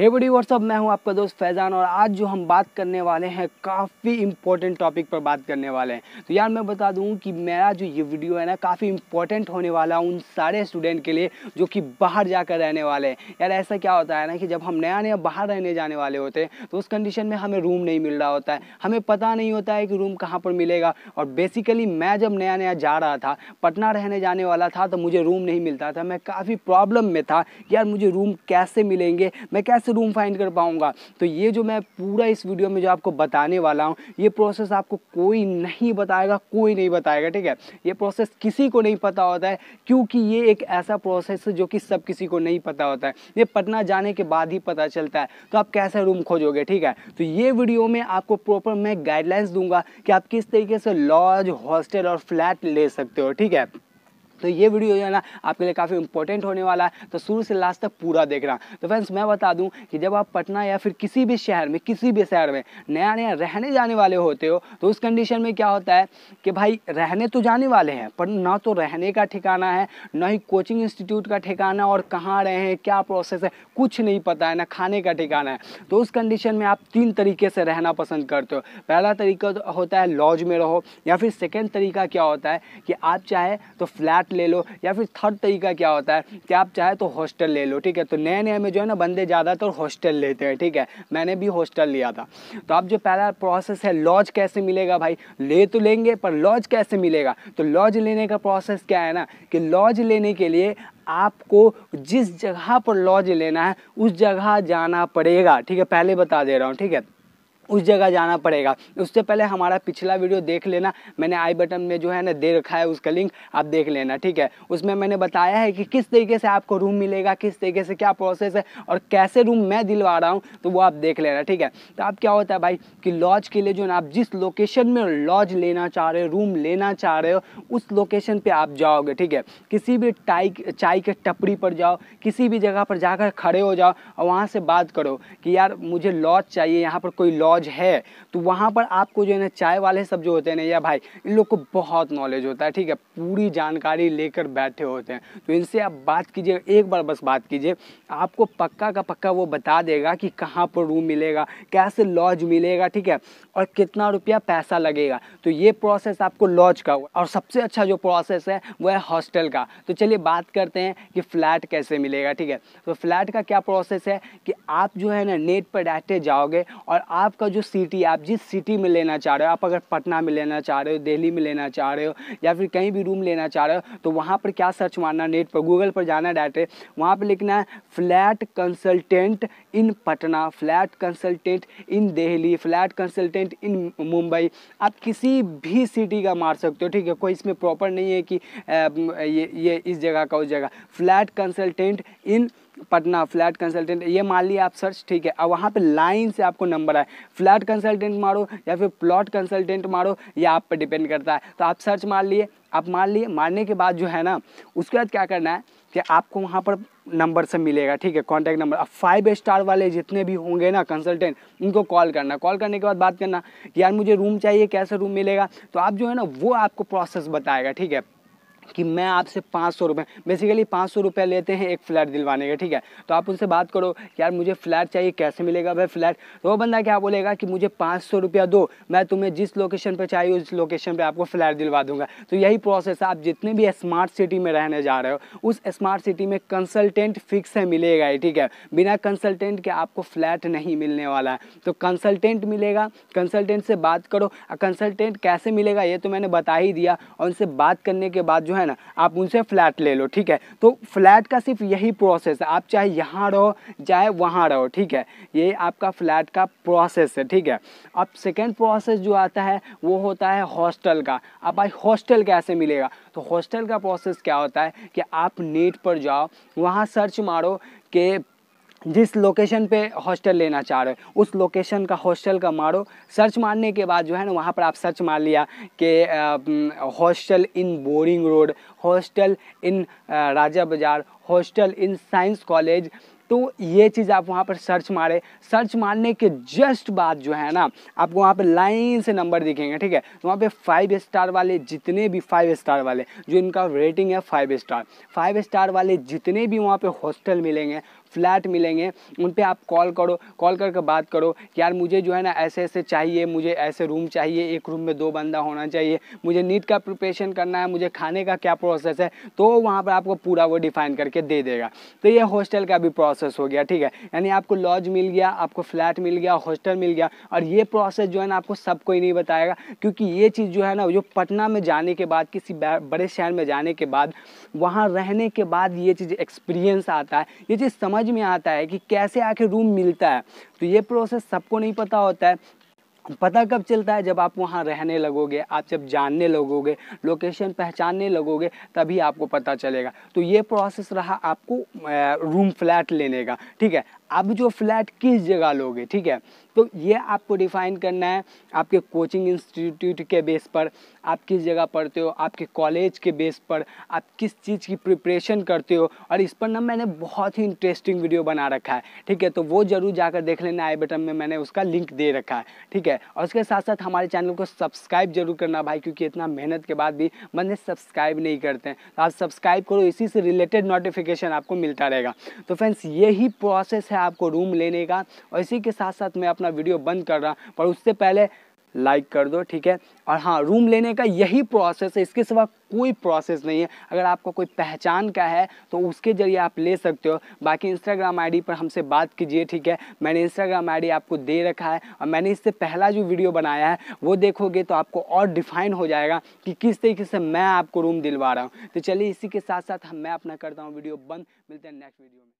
हे बड़ी व्हाट्सअप मैं हूं आपका दोस्त फैज़ान और आज जो हम बात करने वाले हैं काफ़ी इंपॉर्टेंट टॉपिक पर बात करने वाले हैं तो यार मैं बता दूं कि मेरा जो ये वीडियो है ना काफ़ी इंपॉर्टेंट होने वाला उन सारे स्टूडेंट के लिए जो कि बाहर जाकर रहने वाले हैं यार ऐसा क्या होता है ना कि जब हम नया नया बाहर रहने जाने वाले होते हैं तो उस कंडीशन में हमें रूम नहीं मिल रहा होता है हमें पता नहीं होता है कि रूम कहाँ पर मिलेगा और बेसिकली मैं जब नया नया जा रहा था पटना रहने जाने वाला था तो मुझे रूम नहीं मिलता था मैं काफ़ी प्रॉब्लम में था यार मुझे रूम कैसे मिलेंगे मैं कैसे रूम फाइंड कर पाऊंगा तो ये जो मैं पूरा इस वीडियो में जो आपको बताने वाला हूँ ये प्रोसेस आपको कोई नहीं बताएगा कोई नहीं बताएगा ठीक है ये प्रोसेस किसी को नहीं पता होता है क्योंकि ये एक ऐसा प्रोसेस है जो कि सब किसी को नहीं पता होता है ये पटना जाने के बाद ही पता चलता है तो आप कैसे रूम खोजोगे ठीक है तो ये वीडियो में आपको प्रॉपर मैं गाइडलाइंस दूंगा कि आप किस तरीके से लॉज हॉस्टल और फ्लैट ले सकते हो ठीक है तो ये वीडियो जो है ना आपके लिए काफ़ी इंपॉर्टेंट होने वाला है तो शुरू से लास्ट तक पूरा देखना तो फ्रेंड्स मैं बता दूं कि जब आप पटना या फिर किसी भी शहर में किसी भी शहर में नया नया रहने जाने वाले होते हो तो उस कंडीशन में क्या होता है कि भाई रहने तो जाने वाले हैं पर ना तो रहने का ठिकाना है ना ही कोचिंग इंस्टीट्यूट का ठिकाना और कहाँ रहे हैं क्या प्रोसेस है कुछ नहीं पता है ना खाने का ठिकाना है तो उस कंडीशन में आप तीन तरीके से रहना पसंद करते हो पहला तरीका होता है लॉज में रहो या फिर सेकेंड तरीका क्या होता है कि आप चाहे तो फ्लैट फ्लैट ले लो या फिर थर्ड तरीका क्या होता है कि आप चाहे तो हॉस्टल ले लो ठीक है तो नए नए में जो है ना बंदे ज़्यादातर हॉस्टल लेते हैं ठीक है मैंने भी हॉस्टल लिया था तो आप जो पहला प्रोसेस है लॉज कैसे मिलेगा भाई ले तो लेंगे पर लॉज कैसे मिलेगा तो लॉज लेने का प्रोसेस क्या है ना कि लॉज लेने के लिए आपको जिस जगह पर लॉज लेना है उस जगह जाना पड़ेगा ठीक है पहले बता दे रहा हूँ ठीक है उस जगह जाना पड़ेगा उससे पहले हमारा पिछला वीडियो देख लेना मैंने आई बटन में जो है ना दे रखा है उसका लिंक आप देख लेना ठीक है उसमें मैंने बताया है कि किस तरीके से आपको रूम मिलेगा किस तरीके से क्या प्रोसेस है और कैसे रूम मैं दिलवा रहा हूँ तो वो आप देख लेना ठीक है तो आप क्या होता है भाई कि लॉज के लिए जो ना आप जिस लोकेशन में लॉज लेना चाह रहे हो रूम लेना चाह रहे हो उस लोकेशन पर आप जाओगे ठीक है किसी भी टाई चाय के टपरी पर जाओ किसी भी जगह पर जाकर खड़े हो जाओ और वहाँ से बात करो कि यार मुझे लॉज चाहिए यहाँ पर कोई लॉज लॉज है तो वहाँ पर आपको जो है ना चाय वाले सब जो होते हैं ना या भाई इन लोग को बहुत नॉलेज होता है ठीक है पूरी जानकारी लेकर बैठे होते हैं तो इनसे आप बात कीजिए एक बार बस बात कीजिए आपको पक्का का पक्का वो बता देगा कि कहाँ पर रूम मिलेगा कैसे लॉज मिलेगा ठीक है और कितना रुपया पैसा लगेगा तो ये प्रोसेस आपको लॉज का और सबसे अच्छा जो प्रोसेस है वो है हॉस्टल का तो चलिए बात करते हैं कि फ़्लैट कैसे मिलेगा ठीक है तो फ्लैट का क्या प्रोसेस है कि आप जो है ना नेट पर डाटे जाओगे और आपका जो सिटी आप जिस सिटी में लेना चाह रहे हो आप अगर पटना में लेना चाह रहे हो दिल्ली में लेना चाह रहे हो या फिर कहीं भी रूम लेना चाह रहे हो तो वहाँ पर क्या सर्च मारना नेट पर गूगल पर जाना डायरेक्ट वहाँ पर लिखना है flat consultant in Patna flat consultant in Delhi flat consultant in Mumbai आप किसी भी सिटी का मार सकते हो ठीक है कोई इसमें प्रॉपर नहीं है कि ये ये इस जगह का उस जगह flat consultant in Patna flat consultant ये मान लिया आप सर्च ठीक है और वहाँ पे लाइन से आपको नंबर आए फ्लैट कंसल्टेंट मारो या फिर प्लॉट कंसल्टेंट मारो ये आप पर डिपेंड करता है तो आप सर्च मार लिए आप मान लिए मारने के बाद जो है ना उसके बाद क्या करना है कि आपको वहाँ पर नंबर से मिलेगा ठीक है कॉन्टैक्ट नंबर अब फाइव स्टार वाले जितने भी होंगे ना कंसल्टेंट उनको कॉल करना कॉल करने के बाद बात करना यार मुझे रूम चाहिए कैसे रूम मिलेगा तो आप जो है ना वो आपको प्रोसेस बताएगा ठीक है कि मैं आपसे पाँच सौ रुपये बेसिकली पाँच सौ रुपये लेते हैं एक फ्लैट दिलवाने का ठीक है तो आप उनसे बात करो कि यार मुझे फ्लैट चाहिए कैसे मिलेगा भाई फ्लैट तो वो बंदा क्या बोलेगा कि मुझे पाँच सौ रुपया दो मैं तुम्हें जिस लोकेशन पर चाहिए उस लोकेशन पर आपको फ्लैट दिलवा दूंगा तो यही प्रोसेस है आप जितने भी स्मार्ट सिटी में रहने जा रहे हो उस स्मार्ट सिटी में कंसल्टेंट फिक्स है मिलेगा ही ठीक है बिना कंसल्टेंट के आपको फ्लैट नहीं मिलने वाला है तो कंसल्टेंट मिलेगा कंसल्टेंट से बात करो कंसल्टेंट कैसे मिलेगा ये तो मैंने बता ही दिया और उनसे बात करने के बाद जो है है ना आप उनसे फ्लैट ले लो ठीक है तो फ्लैट का सिर्फ यही प्रोसेस है आप चाहे यहाँ रहो चाहे वहाँ रहो ठीक है ये आपका फ्लैट का प्रोसेस है ठीक है अब सेकेंड प्रोसेस जो आता है वो होता है हॉस्टल का अब भाई हॉस्टल कैसे मिलेगा तो हॉस्टल का प्रोसेस क्या होता है कि आप नेट पर जाओ वहाँ सर्च मारो कि जिस लोकेशन पे हॉस्टल लेना चाह रहे हो उस लोकेशन का हॉस्टल का मारो सर्च मारने के बाद जो है ना वहाँ पर आप सर्च मार लिया कि hostel in Boring road hostel in Raja Bazaar hostel in science college तो ये चीज़ आप वहाँ पर सर्च मारे सर्च मारने के जस्ट बाद जो है ना आपको वहाँ पर लाइन से नंबर दिखेंगे ठीक है तो वहाँ पे फाइव स्टार वाले जितने भी फाइव स्टार वाले जो इनका रेटिंग है फाइव स्टार फाइव स्टार वाले जितने भी वहाँ पे हॉस्टल मिलेंगे फ्लैट मिलेंगे उन पर आप कॉल करो कॉल करके बात करो कि यार मुझे जो है ना ऐसे ऐसे चाहिए मुझे ऐसे रूम चाहिए एक रूम में दो बंदा होना चाहिए मुझे नीट का प्रिपरेशन करना है मुझे खाने का क्या प्रोसेस है तो वहाँ पर आपको पूरा वो डिफाइन करके दे देगा तो ये हॉस्टल का भी प्रोसेस हो गया ठीक है यानी आपको लॉज मिल गया आपको फ्लैट मिल गया हॉस्टल मिल गया और ये प्रोसेस जो है ना आपको सब कोई नहीं बताएगा क्योंकि ये चीज़ जो है ना जो पटना में जाने के बाद किसी बड़े शहर में जाने के बाद वहाँ रहने के बाद ये चीज़ एक्सपीरियंस आता है ये चीज़ समझ समझ में आता है कि कैसे आके रूम मिलता है तो ये प्रोसेस सबको नहीं पता होता है पता कब चलता है जब आप वहाँ रहने लगोगे आप जब जानने लगोगे लोकेशन पहचानने लगोगे तभी आपको पता चलेगा तो ये प्रोसेस रहा आपको रूम फ्लैट लेने का ठीक है अब जो फ्लैट किस जगह लोगे ठीक है तो ये आपको डिफाइन करना है आपके कोचिंग इंस्टीट्यूट के बेस पर आप किस जगह पढ़ते हो आपके कॉलेज के बेस पर आप किस चीज़ की प्रिपरेशन करते हो और इस पर ना मैंने बहुत ही इंटरेस्टिंग वीडियो बना रखा है ठीक है तो वो ज़रूर जाकर देख लेना आई बटन में मैंने उसका लिंक दे रखा है ठीक है और उसके साथ साथ हमारे चैनल को सब्सक्राइब जरूर करना भाई क्योंकि इतना मेहनत के बाद भी बंदे सब्सक्राइब नहीं करते हैं तो आप सब्सक्राइब करो इसी से रिलेटेड नोटिफिकेशन आपको मिलता रहेगा तो फ्रेंड्स यही प्रोसेस है है आपको रूम लेने का और इसी के साथ साथ मैं अपना वीडियो बंद कर रहा हूँ पर उससे पहले लाइक कर दो ठीक है और हाँ रूम लेने का यही प्रोसेस है इसके सिवा कोई प्रोसेस नहीं है अगर आपको कोई पहचान का है तो उसके ज़रिए आप ले सकते हो बाकी इंस्टाग्राम आईडी पर हमसे बात कीजिए ठीक है मैंने इंस्टाग्राम आईडी आपको दे रखा है और मैंने इससे पहला जो वीडियो बनाया है वो देखोगे तो आपको और डिफाइन हो जाएगा कि किस तरीके से मैं आपको रूम दिलवा रहा हूँ तो चलिए इसी के साथ साथ मैं अपना करता हूँ वीडियो बंद मिलते हैं नेक्स्ट वीडियो में